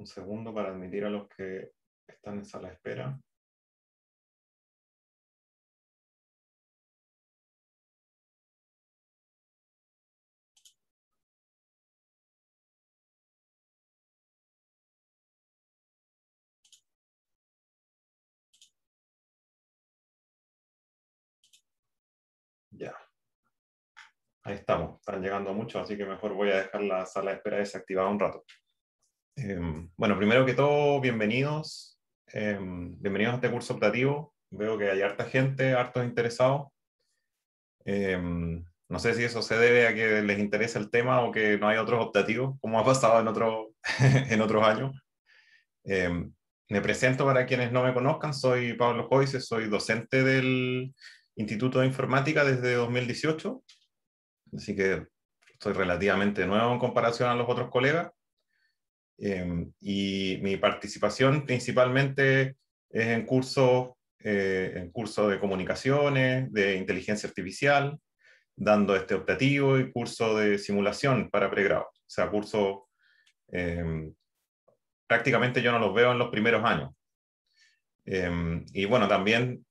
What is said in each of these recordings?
un segundo para admitir a los que están en sala de espera. Ya. Ahí estamos. Están llegando muchos, así que mejor voy a dejar la sala de espera desactivada un rato. Em, bueno, primero que todo, bienvenidos. Em, bienvenidos a este curso optativo. Veo que hay harta gente, hartos interesados. Em, no sé si eso se debe a que les interesa el tema o que no hay otros optativos, como ha pasado en, otros en otros años. me presento para quienes no me conozcan. Soy Pablo Joyce, soy docente del Instituto de Informática desde 2018. Así que estoy relativamente nuevo en comparación a los otros colegas. Em, y mi participación principalmente es en cursos eh, en cursos de comunicaciones, de inteligencia artificial, dando este optativo y curso de simulación para pregrado. O sea, curso em, prácticamente yo no los veo en los primeros años. Em, y bueno, también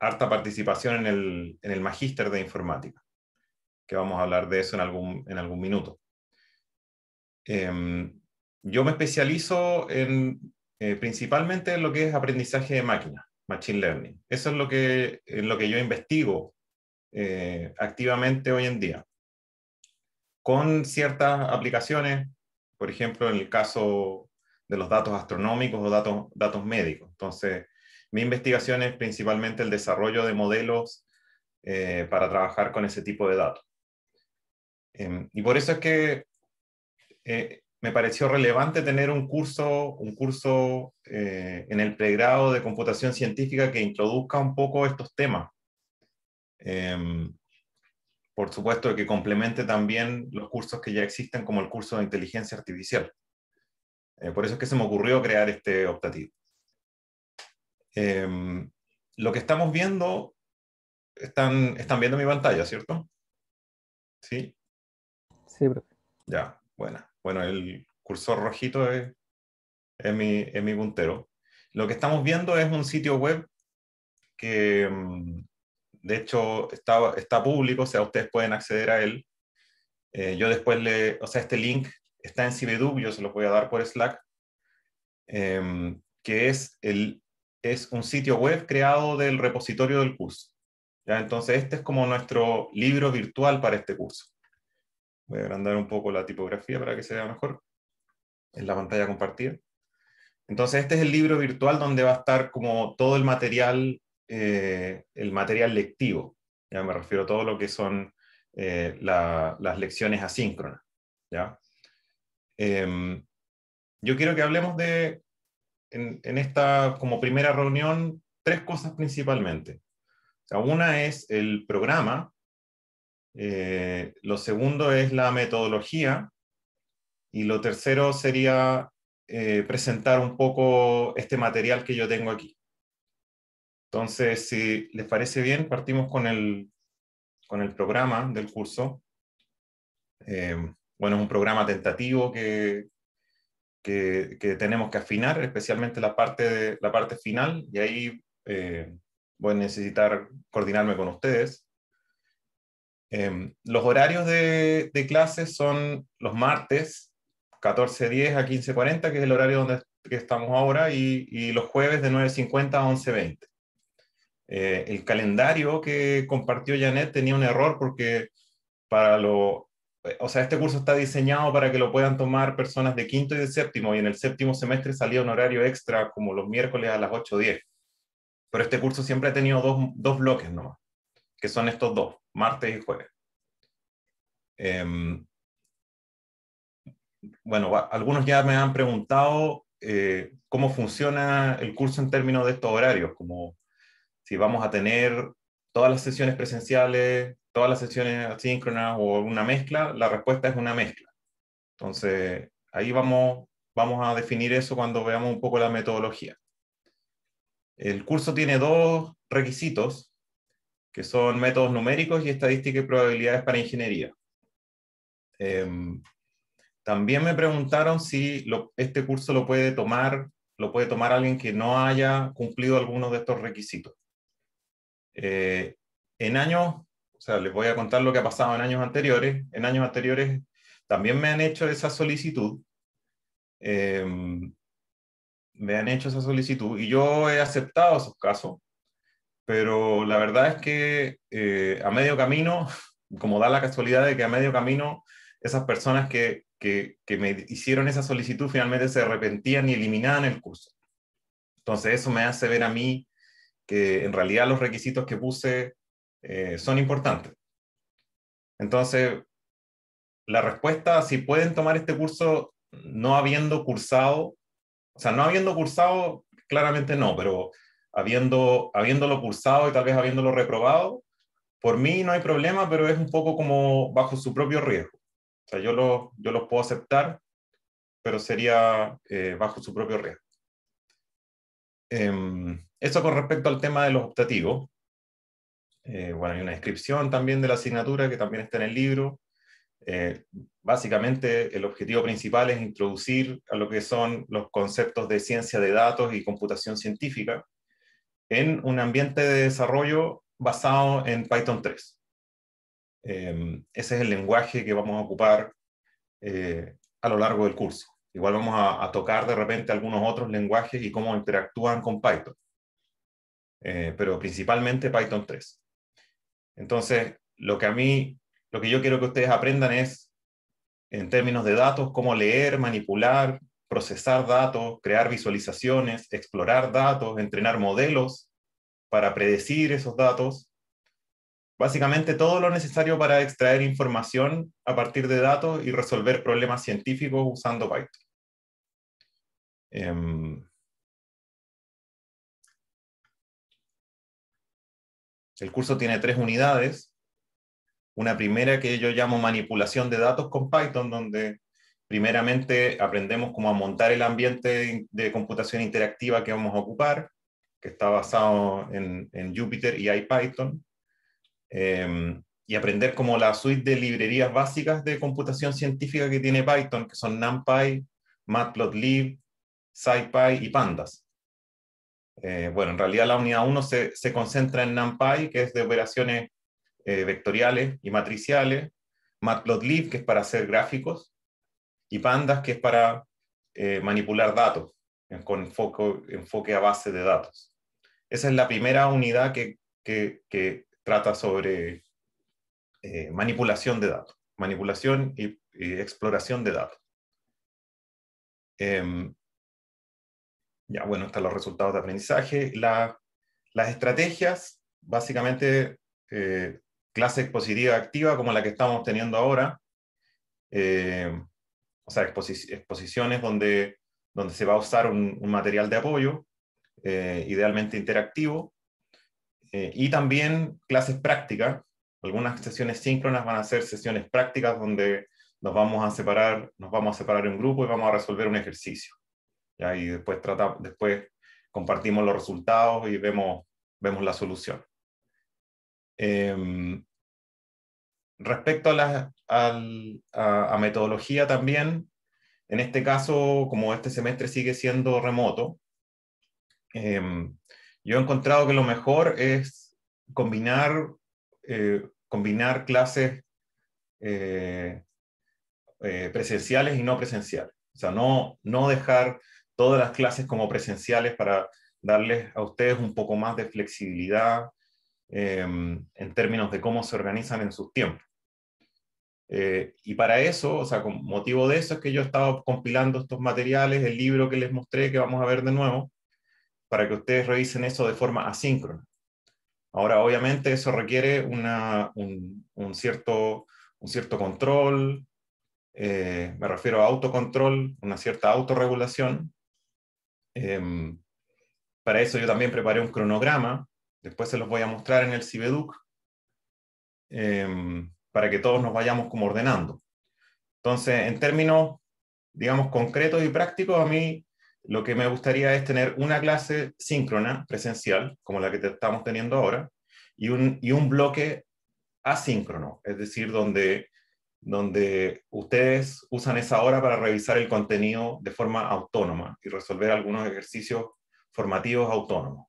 harta participación en el, en el magíster de informática, que vamos a hablar de eso en algún, en algún minuto yo me especializo en, eh, principalmente en lo que es aprendizaje de máquina, Machine Learning. Eso es lo que, en lo que yo investigo eh, activamente hoy en día, con ciertas aplicaciones, por ejemplo, en el caso de los datos astronómicos o datos, datos médicos. Entonces, mi investigación es principalmente el desarrollo de modelos eh, para trabajar con ese tipo de datos. Em, y por eso es que me pareció relevante tener un curso, un curso eh, en el pregrado de computación científica que introduzca un poco estos temas. Em, por supuesto que complemente también los cursos que ya existen, como el curso de inteligencia artificial. Eh, por eso es que se me ocurrió crear este optativo. Em, lo que estamos viendo, están, están viendo mi pantalla, ¿cierto? Sí. Sí, profe. Ya, buena bueno, el cursor rojito es, mi, puntero. Lo que estamos viendo es un sitio web que mm, de hecho está, está público, o sea, ustedes pueden acceder a él. Eh, yo después le, o sea, este link está en Cibedu, yo se lo voy a dar por Slack, em, que es, el, es un sitio web creado del repositorio del curso. Entonces, este es como nuestro libro virtual para este curso. Voy a agrandar un poco la tipografía para que se vea mejor en la pantalla compartida. Entonces, este es el libro virtual donde va a estar como todo el material, eh, el material lectivo. Ya me refiero a todo lo que son eh, las lecciones asíncronas. Em, yo quiero que hablemos de, en, esta como primera reunión, tres cosas principalmente. una es el programa, eh, lo segundo es la metodología. Y lo tercero sería eh, presentar un poco este material que yo tengo aquí. Entonces, si les parece bien, partimos con el, programa del curso. Eh, bueno, es un programa tentativo que, que, tenemos que afinar, especialmente la parte, la parte final, y ahí voy a necesitar coordinarme con ustedes. Em, los horarios de, clases son los martes, 14.10 a 15.40, que es el horario donde estamos ahora, y, los jueves de 9.50 a 11.20. Eh, el calendario que compartió Janet tenía un error porque para lo... Eh, o sea, este curso está diseñado para que lo puedan tomar personas de quinto y de séptimo, y en el séptimo semestre salía un horario extra, como los miércoles a las 8.10. Pero este curso siempre ha tenido dos, dos bloques nomás, que son estos dos martes y jueves. Em, bueno, algunos ya me han preguntado eh, cómo funciona el curso en términos de estos horarios, como si vamos a tener todas las sesiones presenciales, todas las sesiones asíncronas o una mezcla, la respuesta es una mezcla. Entonces, ahí vamos, vamos a definir eso cuando veamos un poco la metodología. El curso tiene dos requisitos que son métodos numéricos y Estadísticas y probabilidades para ingeniería. Em, también me preguntaron si este curso lo puede tomar, lo puede tomar alguien que no haya cumplido algunos de estos requisitos. Eh, en años, o sea, les voy a contar lo que ha pasado en años anteriores. En años anteriores también me han hecho esa solicitud. Em, me han hecho esa solicitud y yo he aceptado esos casos pero la verdad es que eh, a medio camino, como da la casualidad de que a medio camino esas personas que, me hicieron esa solicitud finalmente se arrepentían y eliminaban el curso. Entonces eso me hace ver a mí que en realidad los requisitos que puse eh, son importantes. Entonces, la respuesta, si pueden tomar este curso no habiendo cursado, o sea, no habiendo cursado, claramente no, pero habiendo, habiéndolo pulsado y tal vez habiéndolo reprobado, por mí no hay problema, pero es un poco como bajo su propio riesgo. O sea, yo los yo lo puedo aceptar, pero sería eh, bajo su propio riesgo. Em, eso con respecto al tema de los optativos. Eh, bueno, hay una descripción también de la asignatura que también está en el libro. Eh, básicamente, el objetivo principal es introducir a lo que son los conceptos de ciencia de datos y computación científica, en un ambiente de desarrollo basado en Python 3. Em, ese es el lenguaje que vamos a ocupar eh, a lo largo del curso. Igual vamos a, tocar de repente algunos otros lenguajes y cómo interactúan con Python, eh, pero principalmente Python 3. Entonces, lo que a mí, lo que yo quiero que ustedes aprendan es, en términos de datos, cómo leer, manipular, procesar datos, crear visualizaciones, explorar datos, entrenar modelos para predecir esos datos. Básicamente todo lo necesario para extraer información a partir de datos y resolver problemas científicos usando Python. Em, el curso tiene tres unidades. Una primera que yo llamo manipulación de datos con Python, donde primeramente aprendemos cómo montar el ambiente de computación interactiva que vamos a ocupar, que está basado en, Jupyter y IPython, em, y aprender cómo la suite de librerías básicas de computación científica que tiene Python, que son NumPy, Matplotlib, SciPy y Pandas. Eh, bueno, en realidad la unidad 1 se, concentra en NumPy, que es de operaciones eh, vectoriales y matriciales, Matplotlib, que es para hacer gráficos, y pandas que es para eh, manipular datos, eh, con enfoque, enfoque, a base de datos. Esa es la primera unidad que, trata sobre eh, manipulación de datos, manipulación y, exploración de datos. Em, ya, bueno, están los resultados de aprendizaje. las estrategias, básicamente, clase expositiva activa como la que estamos teniendo ahora, o sea, exposiciones donde, donde se va a usar un, material de apoyo, eh, idealmente interactivo, eh, y también clases prácticas. Algunas sesiones síncronas van a ser sesiones prácticas donde nos vamos a separar, nos vamos a separar en grupo y vamos a resolver un ejercicio. Y después, trata, después compartimos los resultados y vemos, vemos la solución. Em, respecto a, la, metodología también, en este caso, como este semestre sigue siendo remoto, em, yo he encontrado que lo mejor es combinar, eh, combinar clases eh, eh, presenciales y no presenciales. O sea, no, no dejar todas las clases como presenciales para darles a ustedes un poco más de flexibilidad em, en términos de cómo se organizan en sus tiempos. Eh, y para eso, o sea, con motivo de eso es que yo estaba compilando estos materiales, el libro que les mostré, que vamos a ver de nuevo, para que ustedes revisen eso de forma asíncrona. Ahora, obviamente, eso requiere un, cierto, un cierto control, eh, me refiero a autocontrol, una cierta autorregulación. Em, para eso yo también preparé un cronograma, después se los voy a mostrar en el Cibeduc para que todos nos vayamos como ordenando. Entonces, en términos, digamos, concretos y prácticos, a mí lo que me gustaría es tener una clase síncrona, presencial, como la que estamos teniendo ahora, y un, y un bloque asíncrono, es decir, donde, donde ustedes usan esa hora para revisar el contenido de forma autónoma y resolver algunos ejercicios formativos autónomos.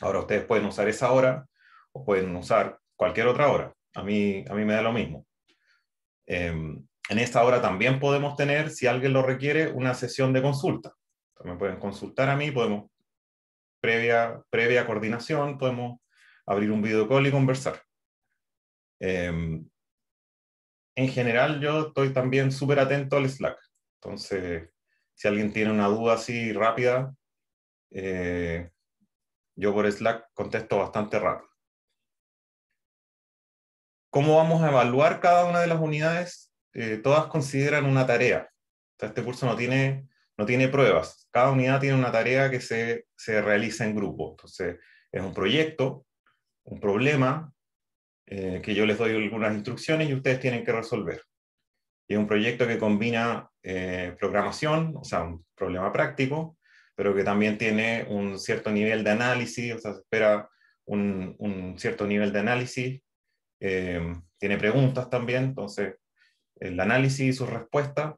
Ahora ustedes pueden usar esa hora o pueden usar cualquier otra hora a mí, a mí me da lo mismo. Em, en esta hora también podemos tener, si alguien lo requiere, una sesión de consulta. También pueden consultar a mí, podemos, previa, previa coordinación, podemos abrir un call y conversar. Em, en general, yo estoy también súper atento al Slack. Entonces, si alguien tiene una duda así rápida, eh, yo por Slack contesto bastante rápido. ¿Cómo vamos a evaluar cada una de las unidades? Eh, todas consideran una tarea. este curso no tiene, no tiene pruebas. Cada unidad tiene una tarea que se, realiza en grupo. Entonces, es un proyecto, un problema, eh, que yo les doy algunas instrucciones y ustedes tienen que resolver. Y es un proyecto que combina eh, programación, o sea, un problema práctico, pero que también tiene un cierto nivel de análisis, o sea, se espera un, un cierto nivel de análisis Em, tiene preguntas también, entonces el análisis y sus respuestas,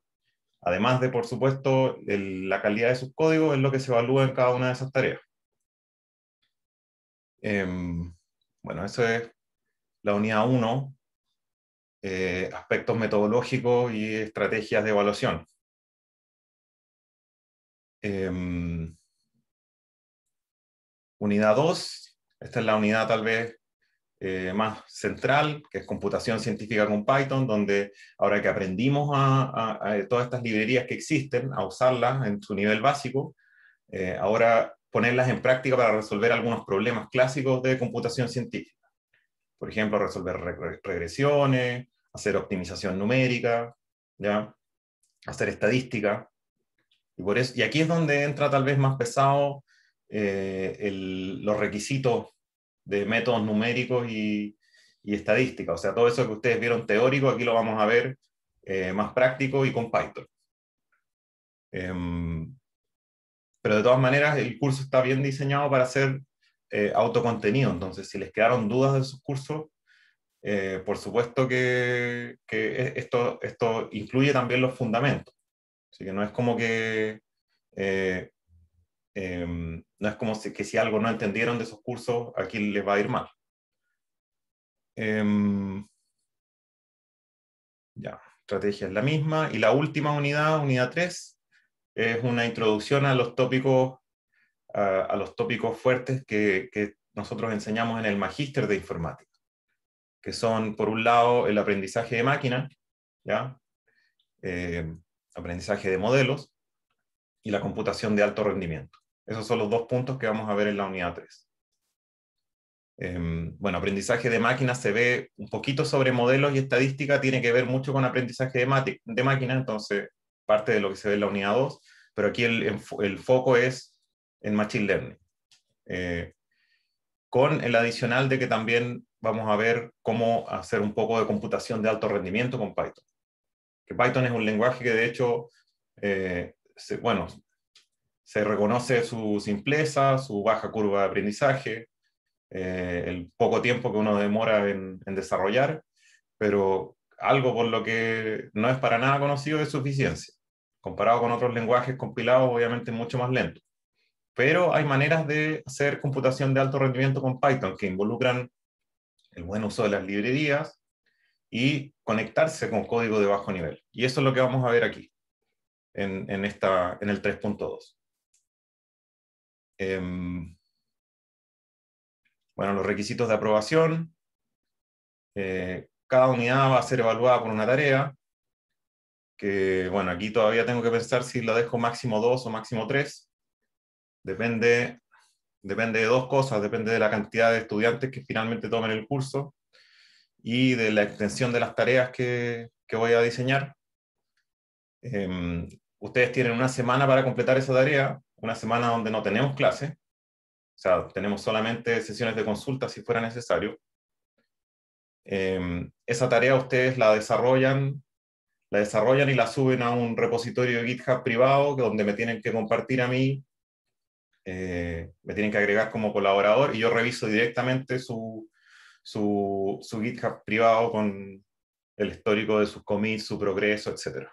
además de, por supuesto, la calidad de sus códigos es lo que se evalúa en cada una de esas tareas. Em, bueno, eso es la unidad 1, eh, aspectos metodológicos y estrategias de evaluación. Em, unidad 2, esta es la unidad tal vez eh, más central, que es computación científica con Python, donde ahora que aprendimos a, todas estas librerías que existen, a usarlas en su nivel básico, eh, ahora ponerlas en práctica para resolver algunos problemas clásicos de computación científica. Por ejemplo, resolver regresiones, hacer optimización numérica, ¿ya? hacer estadística. Y, por eso, y aquí es donde entra tal vez más pesado eh, los requisitos de métodos numéricos y, y estadística. O sea, todo eso que ustedes vieron teórico, aquí lo vamos a ver eh, más práctico y con Python. Em, pero de todas maneras, el curso está bien diseñado para ser eh, autocontenido. Entonces, si les quedaron dudas de sus cursos, eh, por supuesto que, que, e, esto, esto incluye también los fundamentos. Así que no es como que Em, no es como que si algo no entendieron de esos cursos, aquí les va a ir mal. Em, ya, estrategia es la misma. Y la última unidad, unidad 3, es una introducción a los tópicos, a, los tópicos fuertes que, nosotros enseñamos en el Magíster de Informática, que son, por un lado, el aprendizaje de máquina, ¿ya? Em, aprendizaje de modelos y la computación de alto rendimiento. Esos son los dos puntos que vamos a ver en la unidad 3. Em, bueno, aprendizaje de máquinas se ve un poquito sobre modelos y estadística, tiene que ver mucho con aprendizaje de, de máquina, entonces parte de lo que se ve en la unidad 2, pero aquí el, foco es en Machine Learning. Eh, con el adicional de que también vamos a ver cómo hacer un poco de computación de alto rendimiento con Python. Que Python es un lenguaje que de hecho, eh, se, bueno, se reconoce su simpleza, su baja curva de aprendizaje, eh, el poco tiempo que uno demora en, desarrollar, pero algo por lo que no es para nada conocido es suficiencia. Comparado con otros lenguajes compilados, obviamente mucho más lento. Pero hay maneras de hacer computación de alto rendimiento con Python que involucran el buen uso de las librerías y conectarse con código de bajo nivel. Y eso es lo que vamos a ver aquí, en, en esta, en el 3.2. Em, bueno, los requisitos de aprobación. Eh, cada unidad va a ser evaluada por una tarea, que bueno, aquí todavía tengo que pensar si la dejo máximo dos o máximo tres Depende, depende de dos cosas, depende de la cantidad de estudiantes que finalmente tomen el curso y de la extensión de las tareas que, voy a diseñar. Em, ustedes tienen una semana para completar esa tarea, una semana donde no tenemos clases, o sea, tenemos solamente sesiones de consulta si fuera necesario. Em, esa tarea ustedes la desarrollan, la desarrollan y la suben a un repositorio de GitHub privado donde me tienen que compartir a mí, eh, me tienen que agregar como colaborador y yo reviso directamente su, su, su GitHub privado con el histórico de sus commits, su progreso, etc.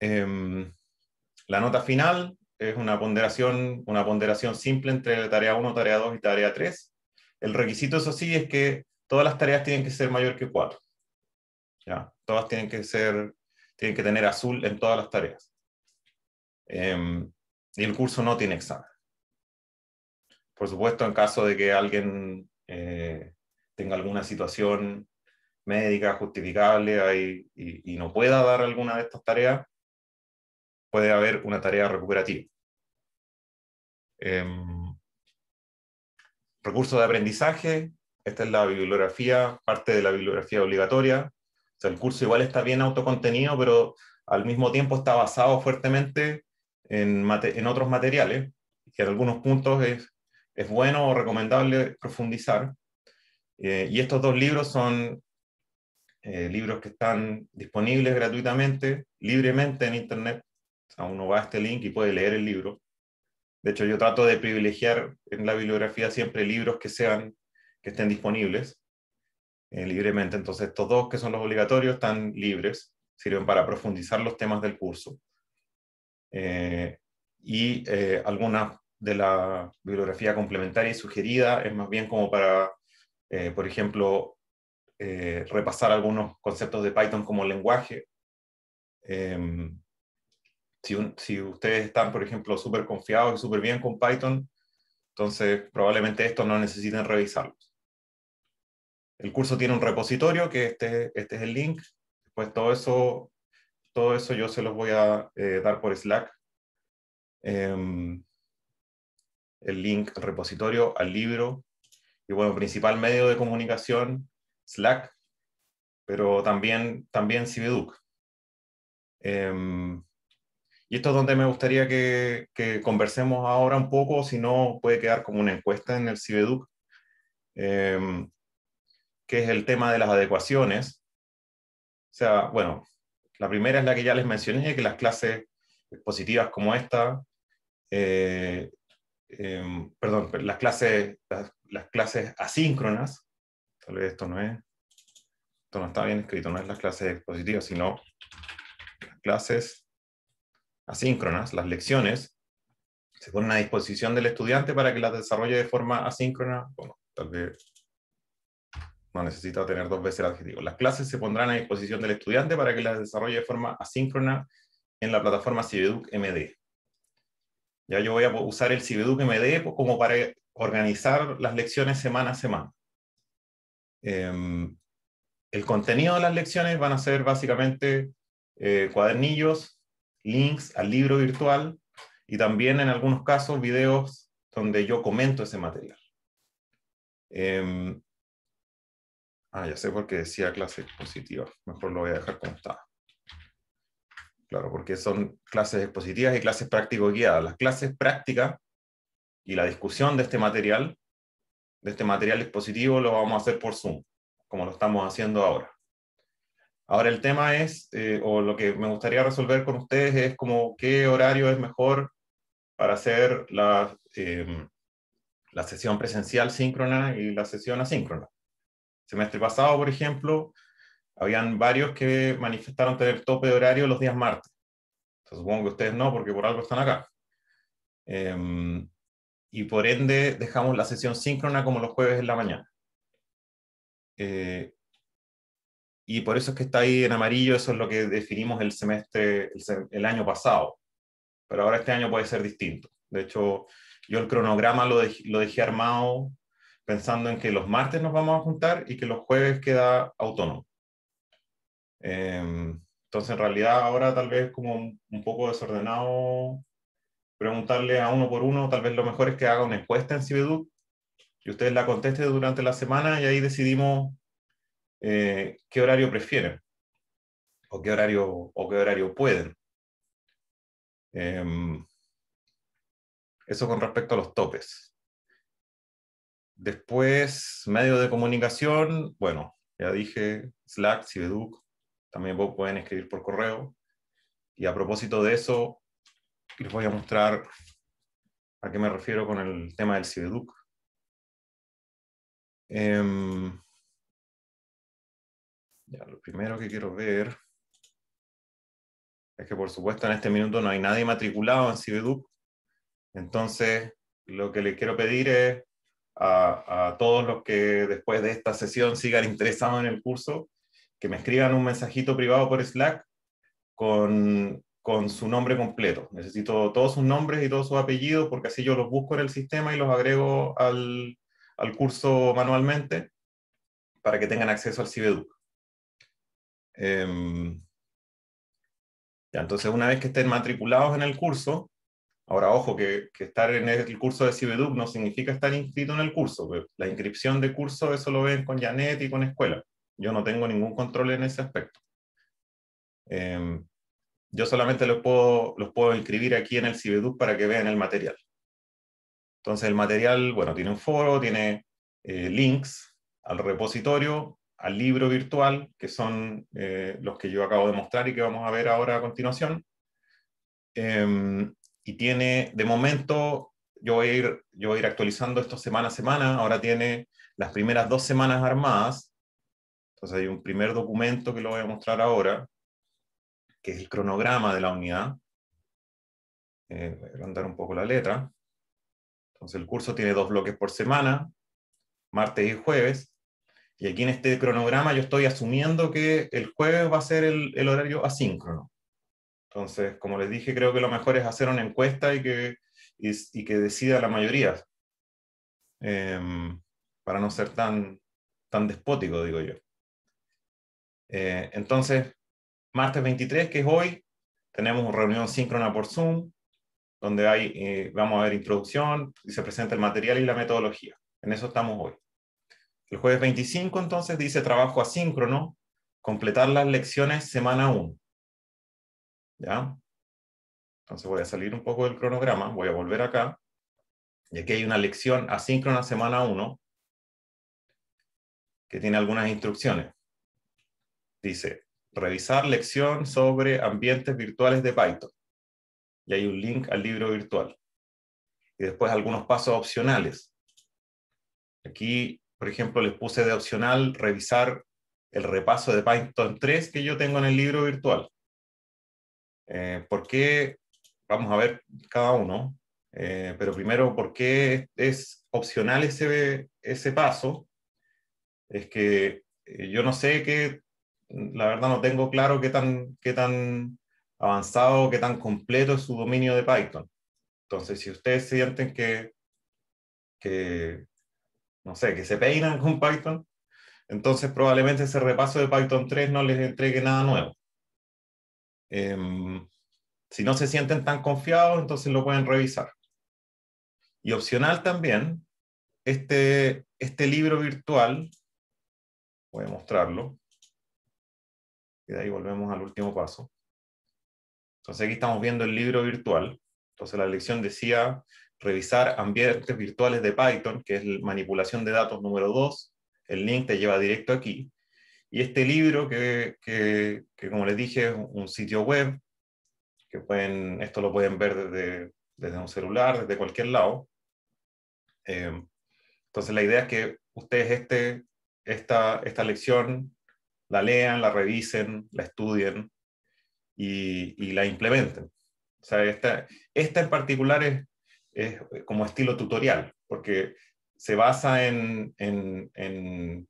Eh, em, la nota final es una ponderación, una ponderación simple entre la tarea 1, tarea 2 y tarea 3. El requisito, eso sí, es que todas las tareas tienen que ser mayor que 4. ¿Ya? Todas tienen que ser, tienen que tener azul en todas las tareas. Em, y el curso no tiene examen. Por supuesto, en caso de que alguien eh, tenga alguna situación médica justificable y, no pueda dar alguna de estas tareas, puede haber una tarea recuperativa. Em, recursos de aprendizaje, esta es la bibliografía, parte de la bibliografía obligatoria. el curso igual está bien autocontenido, pero al mismo tiempo está basado fuertemente en, otros materiales, que en algunos puntos es, bueno o recomendable profundizar. Eh, y estos dos libros son eh, libros que están disponibles gratuitamente, libremente en Internet, uno va a este link y puede leer el libro. De hecho, yo trato de privilegiar en la bibliografía siempre libros que sean, que estén disponibles eh, libremente. Entonces, estos dos que son los obligatorios están libres, sirven para profundizar los temas del curso. Eh, y eh, algunas de la bibliografía complementaria y sugerida es más bien como para, por ejemplo, repasar algunos conceptos de Python como lenguaje. Em, si, ustedes están, por ejemplo, súper confiados y súper bien con Python, entonces probablemente esto no necesiten revisarlos. El curso tiene un repositorio, que este, este es el link. Después todo eso, todo eso yo se los voy a eh, dar por Slack. Em, el link al repositorio, al libro. Y bueno, principal medio de comunicación, Slack, pero también, también Cibeduc. Em, y esto es donde me gustaría que, conversemos ahora un poco, si no puede quedar como una encuesta en el CIBEDUC, em, que es el tema de las adecuaciones. O sea, bueno, la primera es la que ya les mencioné, que las clases expositivas como esta, eh, em, perdón, las clases, las, clases asíncronas, tal vez esto no es, esto no está bien escrito, no es las clases expositivas sino las clases asíncronas, las lecciones, se ponen a disposición del estudiante para que las desarrolle de forma asíncrona. Bueno, tal vez no necesita tener dos veces el adjetivo. Las clases se pondrán a disposición del estudiante para que las desarrolle de forma asíncrona en la plataforma Cibeduc MD. Ya yo voy a usar el Cibeduc MD pues, como para organizar las lecciones semana a semana. Em, el contenido de las lecciones van a ser básicamente eh, cuadernillos links al libro virtual y también en algunos casos videos donde yo comento ese material. Em, ah, ya sé por qué decía clase expositiva. Mejor lo voy a dejar como está. Claro, porque son clases expositivas y clases práctico guiadas. Las clases prácticas y la discusión de este material, de este material expositivo, lo vamos a hacer por Zoom, como lo estamos haciendo ahora. Ahora el tema es, eh, o lo que me gustaría resolver con ustedes es como qué horario es mejor para hacer la, em, la sesión presencial síncrona y la sesión asíncrona. semestre pasado, por ejemplo, habían varios que manifestaron tener tope de horario los días martes. supongo que ustedes no, porque por algo están acá. Em, y por ende dejamos la sesión síncrona como los jueves en la mañana. Eh, y por eso es que está ahí en amarillo, eso es lo que definimos el semestre, el, año pasado, pero ahora este año puede ser distinto. De hecho, yo el cronograma lo, dejé armado pensando en que los martes nos vamos a juntar y que los jueves queda autónomo. Em, entonces, en realidad, ahora tal vez como un poco desordenado preguntarle a uno por uno, tal vez lo mejor es que haga una encuesta en Cibeduc y ustedes la contesten durante la semana y ahí decidimos eh, qué horario prefieren o qué horario, o qué horario pueden. Em, eso con respecto a los topes. Después, medios de comunicación, bueno, ya dije, Slack, Cibeduc, también pueden escribir por correo. Y a propósito de eso, les voy a mostrar a qué me refiero con el tema del Cibeduc. Em, lo primero que quiero ver es que, por supuesto, en este minuto no hay nadie matriculado en CIVEDUC. Entonces, lo que le quiero pedir es a, todos los que después de esta sesión sigan interesados en el curso, que me escriban un mensajito privado por Slack con, su nombre completo. Necesito todos sus nombres y todos sus apellidos porque así yo los busco en el sistema y los agrego al, al curso manualmente para que tengan acceso al CIBEDUC. Em, entonces, una vez que estén matriculados en el curso, ahora ojo que, estar en el curso de Cibeduc no significa estar inscrito en el curso. Pues, la inscripción de curso, eso lo ven con Janet y con escuela. Yo no tengo ningún control en ese aspecto. Em, yo solamente los puedo, los puedo inscribir aquí en el Cibeduc para que vean el material. Entonces el material, bueno, tiene un foro, tiene eh, links al repositorio, al libro virtual, que son eh, los que yo acabo de mostrar y que vamos a ver ahora a continuación. Em, y tiene, de momento, yo voy, a ir, yo ir actualizando esto semana a semana. Ahora tiene las primeras dos semanas armadas. Entonces hay un primer documento que lo voy a mostrar ahora, que es el cronograma de la unidad. Eh, voy a agrandar un poco la letra. Entonces el curso tiene dos bloques por semana, martes y jueves, y aquí en este cronograma yo estoy asumiendo que el jueves va a ser el, horario asíncrono. Entonces, como les dije, creo que lo mejor es hacer una encuesta y que, y, que decida la mayoría. Em, para no ser tan, tan despótico, digo yo. Eh, entonces, martes 23, que es hoy, tenemos una reunión síncrona por Zoom, donde hay, eh, vamos a ver introducción, y se presenta el material y la metodología. En eso estamos hoy. El jueves 25 entonces dice trabajo asíncrono, completar las lecciones semana 1. ¿Ya? Entonces voy a salir un poco del cronograma, voy a volver acá. Y aquí hay una lección asíncrona semana 1 que tiene algunas instrucciones. Dice, revisar lección sobre ambientes virtuales de Python. Y hay un link al libro virtual. Y después algunos pasos opcionales. Aquí por ejemplo, les puse de opcional revisar el repaso de Python 3 que yo tengo en el libro virtual. Eh, ¿Por qué? Vamos a ver cada uno. Eh, pero primero, ¿por qué es opcional ese, ese paso? Es que eh, yo no sé qué, la verdad no tengo claro qué tan, qué tan avanzado, qué tan completo es su dominio de Python. Entonces, si ustedes sienten que, que no sé, que se peinan con Python, entonces probablemente ese repaso de Python 3 no les entregue nada nuevo. Em, si no se sienten tan confiados, entonces lo pueden revisar. Y opcional también, este, este libro virtual, voy a mostrarlo, y de ahí volvemos al último paso. Entonces aquí estamos viendo el libro virtual. Entonces la lección decía, revisar ambientes virtuales de Python, que es manipulación de datos número 2. El link te lleva directo aquí. Y este libro, que, como les dije, es un sitio web, que pueden, esto lo pueden ver desde, un celular, desde cualquier lado. Eh, entonces la idea es que ustedes este, esta, esta lección la lean, la revisen, la estudien y, la implementen. esta en particular es, es eh, como estilo tutorial, porque se basa en, en, em,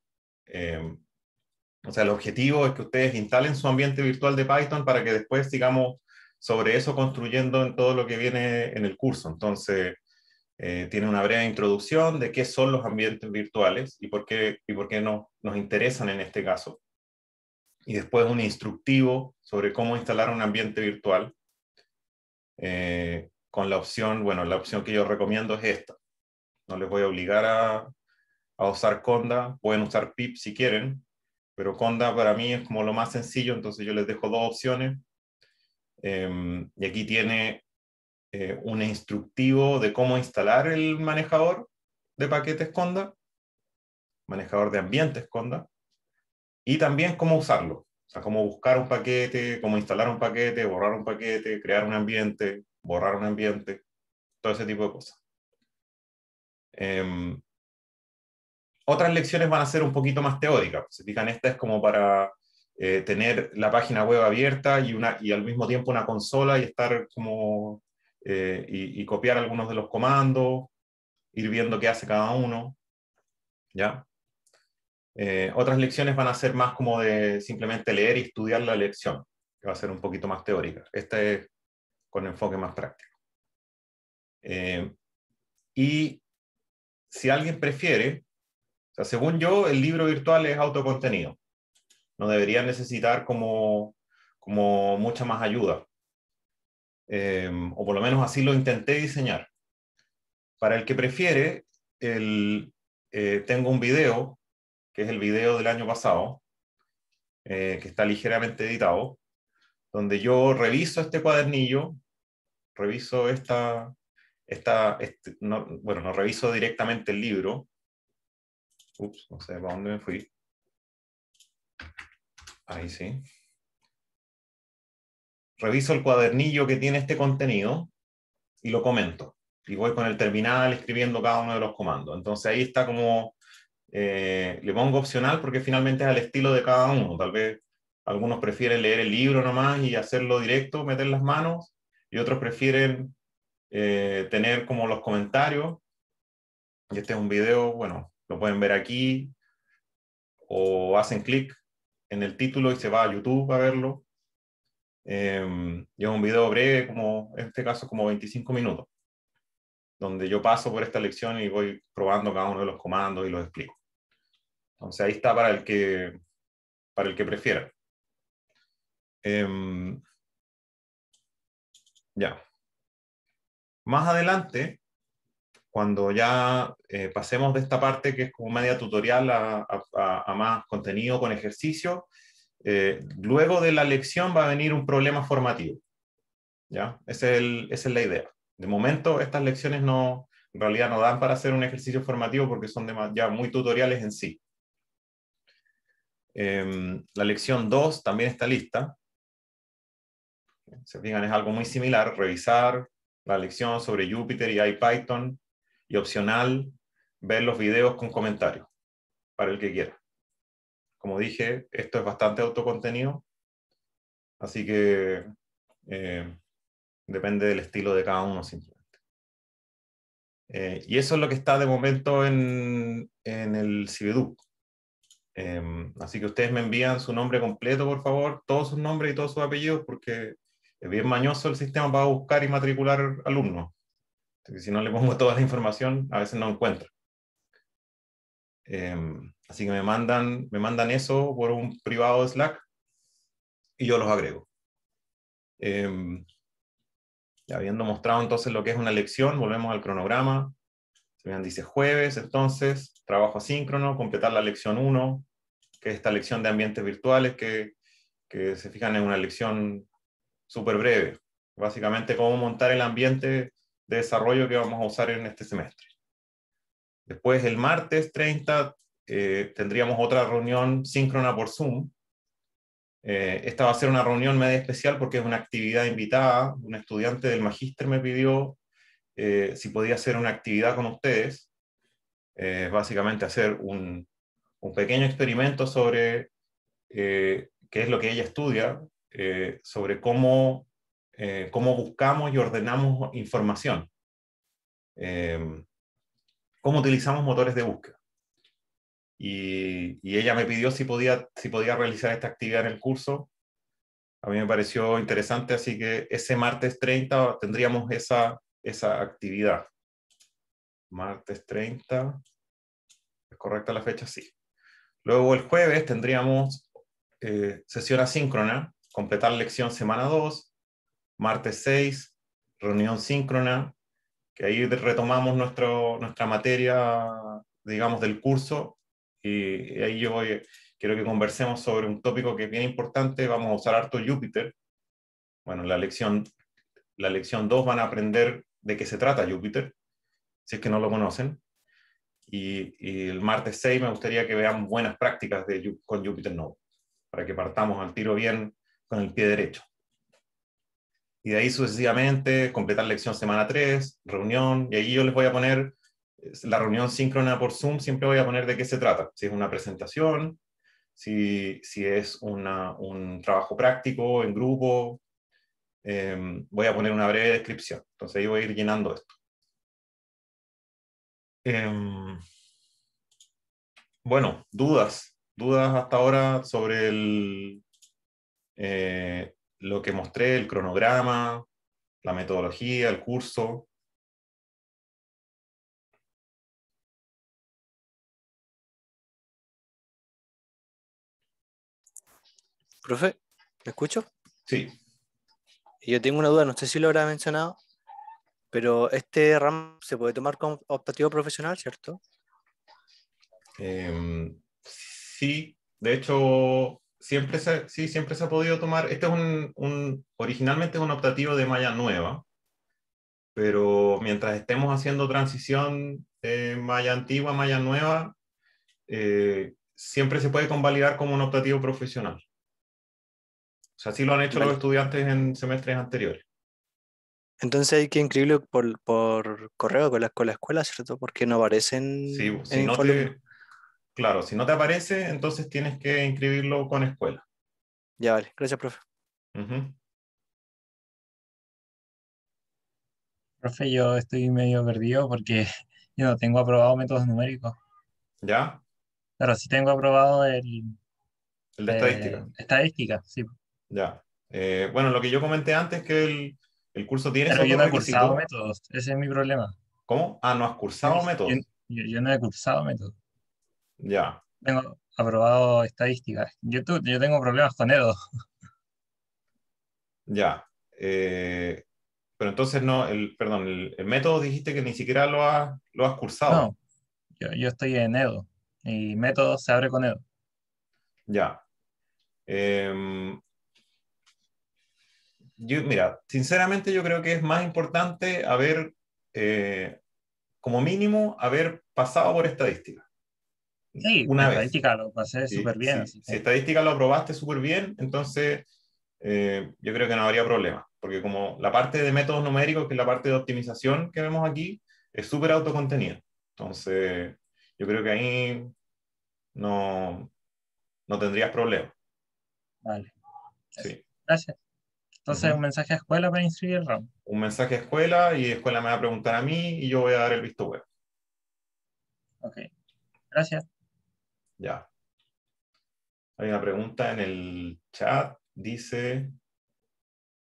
o sea, el objetivo es que ustedes instalen su ambiente virtual de Python para que después sigamos sobre eso construyendo en todo lo que viene en el curso. Entonces, eh, tiene una breve introducción de qué son los ambientes virtuales y por qué, y por qué no, nos interesan en este caso. Y después un instructivo sobre cómo instalar un ambiente virtual. Eh, con la opción, bueno, la opción que yo recomiendo es esta. No les voy a obligar a, usar Conda, pueden usar PIP si quieren, pero Conda para mí es como lo más sencillo, entonces yo les dejo dos opciones. Em, y aquí tiene eh, un instructivo de cómo instalar el manejador de paquetes Conda, manejador de ambientes Conda, y también cómo usarlo. O sea, cómo buscar un paquete, cómo instalar un paquete, borrar un paquete, crear un ambiente, borrar un ambiente, todo ese tipo de cosas. Em, otras lecciones van a ser un poquito más teóricas. Pues, se fijan, esta es como para eh, tener la página web abierta y, una, y al mismo tiempo una consola y estar como eh, y, copiar algunos de los comandos, ir viendo qué hace cada uno. ¿Ya? Eh, otras lecciones van a ser más como de simplemente leer y estudiar la lección, que va a ser un poquito más teórica. Esta es con enfoque más práctico. Eh, y si alguien prefiere, según yo, el libro virtual es autocontenido. No debería necesitar como, como mucha más ayuda. Em, o por lo menos así lo intenté diseñar. Para el que prefiere, el, eh, tengo un video, que es el video del año pasado, eh, que está ligeramente editado, donde yo reviso este cuadernillo reviso esta, esta este, bueno, no reviso directamente el libro. Ups, no sé para dónde me fui. Ahí sí. Reviso el cuadernillo que tiene este contenido y lo comento. Y voy con el terminal escribiendo cada uno de los comandos. Entonces ahí está como, eh, le pongo opcional porque finalmente es al estilo de cada uno. Tal vez algunos prefieren leer el libro nomás y hacerlo directo, meter las manos y otros prefieren eh, tener como los comentarios. Y este es un video, bueno, lo pueden ver aquí o hacen clic en el título y se va a YouTube a verlo. Em, y es un video breve, como en este caso como 25 minutos, donde yo paso por esta lección y voy probando cada uno de los comandos y los explico. Entonces ahí está para el que, para el que prefiera. Eh, ya. Más adelante, cuando ya eh, pasemos de esta parte que es como media tutorial a, más contenido con ejercicio, eh, luego de la lección va a venir un problema formativo. ¿ya? Es el, esa es la idea. De momento, estas lecciones no, en realidad no dan para hacer un ejercicio formativo porque son ya muy tutoriales en sí. Em, la lección 2 también está lista se fijan, es algo muy similar, revisar la lección sobre Jupyter y IPython y opcional ver los videos con comentarios para el que quiera. Como dije, esto es bastante autocontenido, así que eh, depende del estilo de cada uno simplemente. Eh, y eso es lo que está de momento en, en el CBDU. Eh, así que ustedes me envían su nombre completo, por favor, todos sus nombres y todos sus apellidos, porque es bien mañoso el sistema para buscar y matricular alumnos. si no le pongo toda la información, a veces no encuentro. Em, así que me mandan, me mandan eso por un privado de Slack y yo los agrego. Em, habiendo mostrado entonces lo que es una lección, volvemos al cronograma. Se dice jueves, entonces, trabajo asíncrono, completar la lección 1, que es esta lección de ambientes virtuales, que, que se fijan en una lección súper breve. Básicamente, cómo montar el ambiente de desarrollo que vamos a usar en este semestre. Después, el martes 30, eh, tendríamos otra reunión síncrona por Zoom. Eh, esta va a ser una reunión media especial porque es una actividad invitada. Un estudiante del magíster me pidió eh, si podía hacer una actividad con ustedes. básicamente hacer un, pequeño experimento sobre qué es lo que ella estudia eh, sobre cómo, eh, cómo buscamos y ordenamos información, em, cómo utilizamos motores de búsqueda. Y, ella me pidió si podía, si podía realizar esta actividad en el curso. A mí me pareció interesante, así que ese martes 30 tendríamos esa, esa actividad. Martes 30. ¿Es correcta la fecha? Sí. Luego el jueves tendríamos eh, sesión asíncrona completar lección semana 2, martes 6, reunión síncrona, que ahí retomamos nuestro, nuestra materia, digamos, del curso, y, ahí yo quiero que conversemos sobre un tópico que es bien importante, vamos a usar harto Júpiter. Bueno, la lección, la lección 2 van a aprender de qué se trata Júpiter, si es que no lo conocen. Y, el martes 6 me gustaría que vean buenas prácticas de, con Júpiter Node, para que partamos al tiro bien con el pie derecho. Y de ahí sucesivamente, completar lección semana 3, reunión, y ahí yo les voy a poner eh, la reunión síncrona por Zoom, siempre voy a poner de qué se trata, si es una presentación, si, si es una, un trabajo práctico en grupo, em, voy a poner una breve descripción. Entonces ahí voy a ir llenando esto. Em, bueno, dudas, dudas hasta ahora sobre el, eh, lo que mostré, el cronograma, la metodología, el curso. Profe, ¿me escucho? Sí. Yo tengo una duda, no sé si lo habrá mencionado, pero este RAM se puede tomar como optativo profesional, ¿cierto? Em, sí, de hecho, siempre se, sí, siempre se ha podido tomar, este es un, un, originalmente es un optativo de malla nueva, pero mientras estemos haciendo transición de malla antigua a malla nueva, eh, siempre se puede convalidar como un optativo profesional. O sea, así lo han hecho los estudiantes en semestres anteriores. Entonces hay que inscribirlo por, por correo con la, escuela escuela, ¿cierto? Porque no aparecen. en Claro, si no te aparece, entonces tienes que inscribirlo con escuela. Ya vale, gracias, profe. Profe, yo estoy medio perdido porque yo no tengo aprobado métodos numéricos. ¿Ya? Claro, sí tengo aprobado el... El de eh, estadística. Estadística, sí. Ya. Eh, bueno, lo que yo comenté antes que el, curso tiene... yo no he cursado métodos, ese es mi problema. ¿Cómo? Ah, no has cursado métodos. yo, no he cursado métodos. Ya. Tengo aprobado estadísticas. Yo, tengo problemas con Edo. Ya. Eh, pero entonces no, perdón, el, método dijiste que ni siquiera lo, has cursado. No, yo, estoy en Edo y método se abre con Edo. Ya. Em, mira, sinceramente yo creo que es más importante haber, eh, como mínimo, haber pasado por estadística. Sí, una estadística lo pasé súper bien. Si estadística lo aprobaste súper bien, entonces eh, yo creo que no habría problema, porque como la parte de métodos numéricos, que es la parte de optimización que vemos aquí, es súper autocontenida. Entonces, yo creo que ahí no, no tendrías problema. Vale. Sí. Gracias. Entonces, un mensaje a escuela para inscribir el Un mensaje a escuela y escuela me va a preguntar a mí y yo voy a dar el visto web. Ok. Gracias. Ya. Hay una pregunta en el chat. Dice,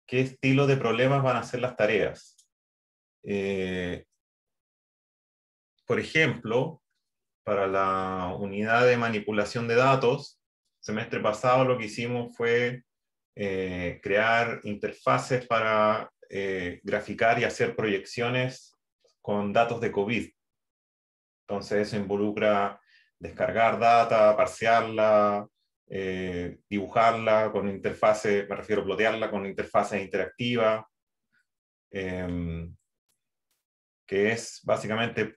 ¿qué estilo de problemas van a ser las tareas? Eh, por ejemplo, para la unidad de manipulación de datos, semestre pasado lo que hicimos fue eh, crear interfaces para eh, graficar y hacer proyecciones con datos de COVID. Entonces eso involucra descargar data, parsearla, eh, dibujarla con interfaces, me refiero a plotearla con interfaces interactivas, em, que es básicamente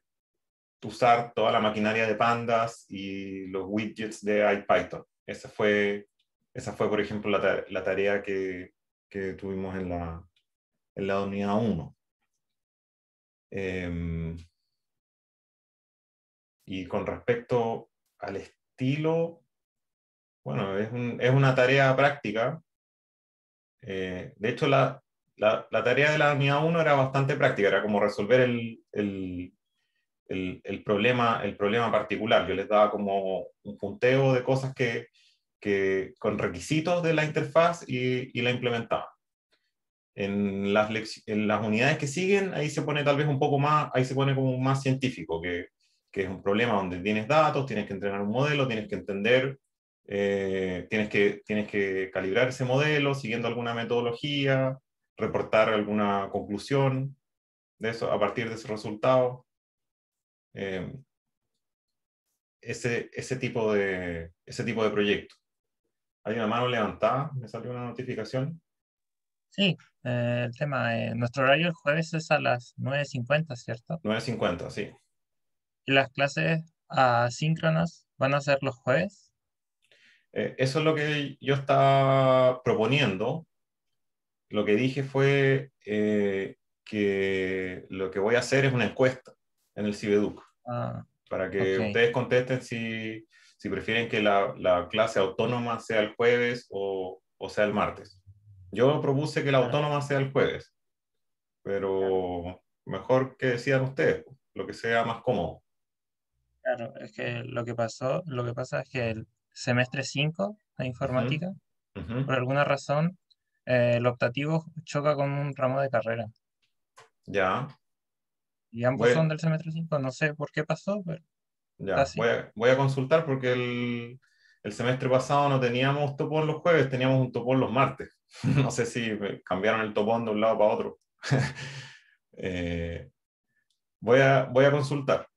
usar toda la maquinaria de pandas y los widgets de IPython. Esa fue, esa fue por ejemplo, la, tarea que, tuvimos en la, en la unidad 1 y con respecto al estilo, bueno, es, un, es una tarea práctica. Eh, de hecho, la, la, tarea de la unidad 1 era bastante práctica, era como resolver el, el, el, problema, el problema particular. Yo les daba como un punteo de cosas que, que con requisitos de la interfaz y, la implementaba. En las, en las, unidades que siguen, ahí se pone tal vez un poco más, ahí se pone como más científico, que, que es un problema donde tienes datos, tienes que entrenar un modelo, tienes que entender, eh, tienes, que, tienes que calibrar ese modelo siguiendo alguna metodología, reportar alguna conclusión de eso a partir de ese resultado. Em, ese, ese, tipo de, ese tipo de proyecto. Hay una mano levantada, me salió una notificación. Sí, eh, el tema, nuestro horario el jueves es a las 9.50, ¿cierto? 9.50, sí las clases asíncronas van a ser los jueves? Eh, eso es lo que yo estaba proponiendo. Lo que dije fue eh, que lo que voy a hacer es una encuesta en el Cibeduc ah, para que ustedes contesten si, prefieren que la, clase autónoma sea el jueves o, o sea el martes. Yo propuse que la autónoma sea el jueves, pero mejor que decían ustedes, lo que sea más cómodo. Claro, es que lo que pasó, lo que pasa es que el semestre 5 de informática, por alguna razón, eh, el optativo choca con un ramo de carrera. Ya. Y ambos son del semestre 5, no sé por qué pasó, pero. voy a, consultar porque el, semestre pasado no teníamos topón los jueves, teníamos un topón los martes. no sé si eh, cambiaron el topón de un lado para otro. Eh, voy, a, voy a consultar.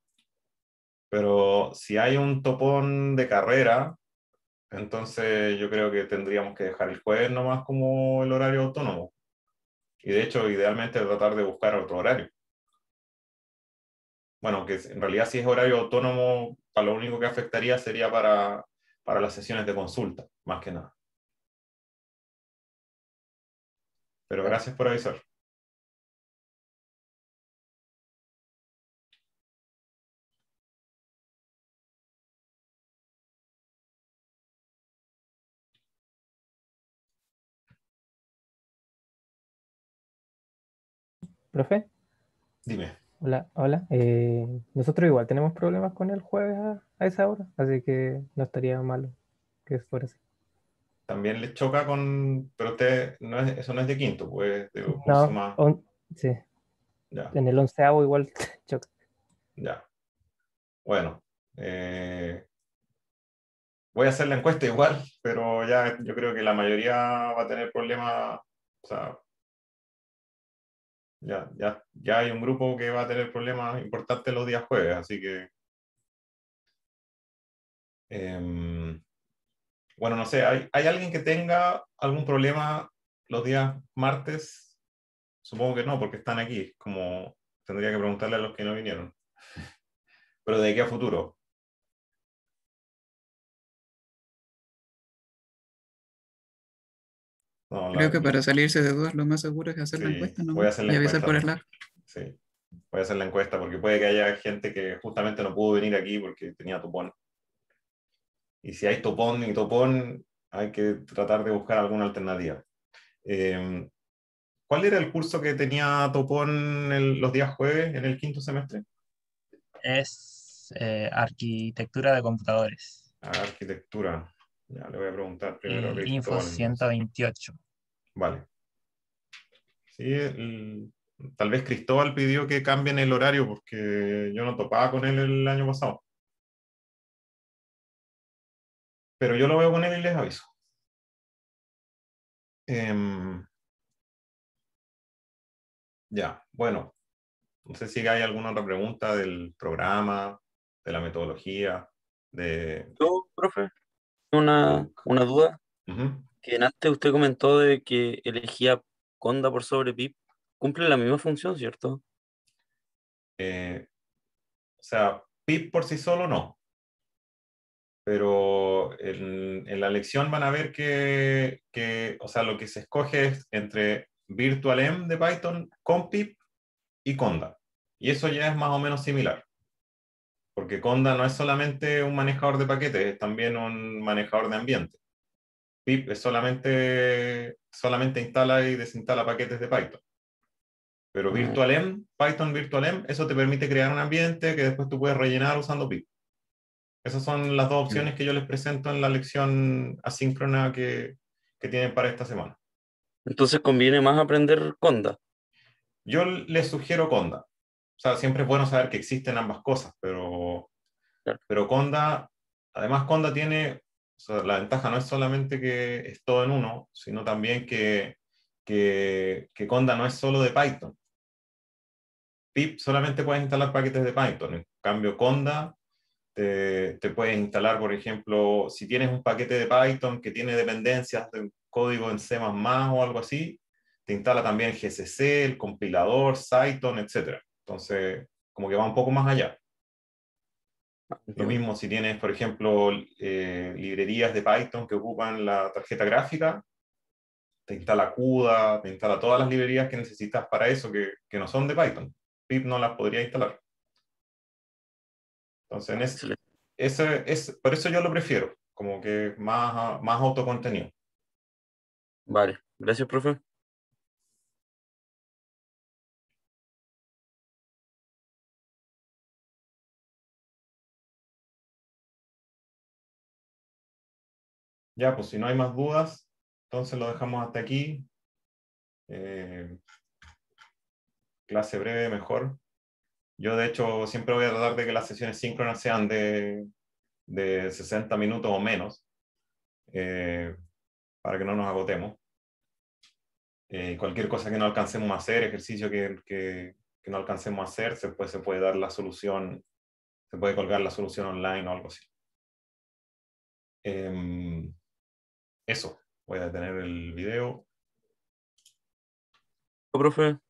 Pero si hay un topón de carrera, entonces yo creo que tendríamos que dejar el jueves nomás como el horario autónomo. Y de hecho, idealmente tratar de buscar otro horario. Bueno, que en realidad si es horario autónomo, lo único que afectaría sería para, para las sesiones de consulta, más que nada. Pero gracias por avisar. Profe. Dime. Hola, hola. Eh, nosotros igual tenemos problemas con el jueves a, esa hora, así que no estaría malo que fuera así. También le choca con, pero usted, no es, eso no es de quinto, pues no, sí. Ya. En el onceavo igual choca. Ya. Bueno, eh, voy a hacer la encuesta igual, pero ya yo creo que la mayoría va a tener problemas, o sea, ya, ya, hay un grupo que va a tener problemas importantes los días jueves, así que. Em, bueno, no sé, ¿hay, ¿hay alguien que tenga algún problema los días martes? Supongo que no, porque están aquí, como tendría que preguntarle a los que no vinieron. Pero de qué a futuro, Creo que para salirse de dudas lo más seguro es hacer la encuesta, Voy a hacer la encuesta, voy a hacer la encuesta porque puede que haya gente que justamente no pudo venir aquí porque tenía topón. Y si hay topón y topón, hay que tratar de buscar alguna alternativa. Em, ¿Cuál era el curso que tenía Topón los días jueves en el quinto semestre? Es eh, arquitectura de computadores. Ah, arquitectura. Ya le voy a preguntar primero. info 128. Vale. Sí, tal vez Cristóbal pidió que cambien el horario porque yo no topaba con él el año pasado. Pero yo lo veo con él y les aviso. Em, ya, bueno. No sé si hay alguna otra pregunta del programa, de la metodología, de... Yo, profe, una, duda que antes usted comentó de que elegía Conda por sobre Pip, cumple la misma función, ¿cierto? Eh, o sea, Pip por sí solo no. Pero en, la lección van a ver que, que, o sea, lo que se escoge es entre VirtualM de Python con Pip y Conda. Y eso ya es más o menos similar. Porque Conda no es solamente un manejador de paquetes, es también un manejador de ambiente pip solamente, solamente instala y desinstala paquetes de Python. Pero mm. VirtualM, Python VirtualM, eso te permite crear un ambiente que después tú puedes rellenar usando pip. Esas son las dos opciones mm. que yo les presento en la lección asíncrona que, tienen para esta semana. Entonces conviene más aprender Conda. Yo les sugiero Conda. O sea, siempre es bueno saber que existen ambas cosas, pero, pero Conda, además Conda tiene la ventaja no es solamente que es todo en uno, sino también que, que, que Conda no es solo de Python. PIP solamente puedes instalar paquetes de Python. En cambio, Conda te, te, puedes instalar, por ejemplo, si tienes un paquete de Python que tiene dependencias de código en C++ o algo así, te instala también GCC, el compilador, Cython, etc. Entonces, como que va un poco más allá. Lo mismo si tienes, por ejemplo, eh, librerías de Python que ocupan la tarjeta gráfica, te instala CUDA, te instala todas las librerías que necesitas para eso que, no son de Python. PIP no las podría instalar. Entonces, por eso yo lo prefiero, como que más, más autocontenido. Vale, gracias, profe. Ya, pues si no hay más dudas, entonces lo dejamos hasta aquí. Eh, clase breve, mejor. Yo, de hecho, siempre voy a tratar de que las sesiones síncronas sean de, de 60 minutos o menos, eh, para que no nos agotemos. Eh, cualquier cosa que no alcancemos a hacer, ejercicio que, que, no alcancemos a hacer, se puede, se puede dar la solución, se puede colgar la solución online o algo así. Em, eso. Voy a detener el video. Profe.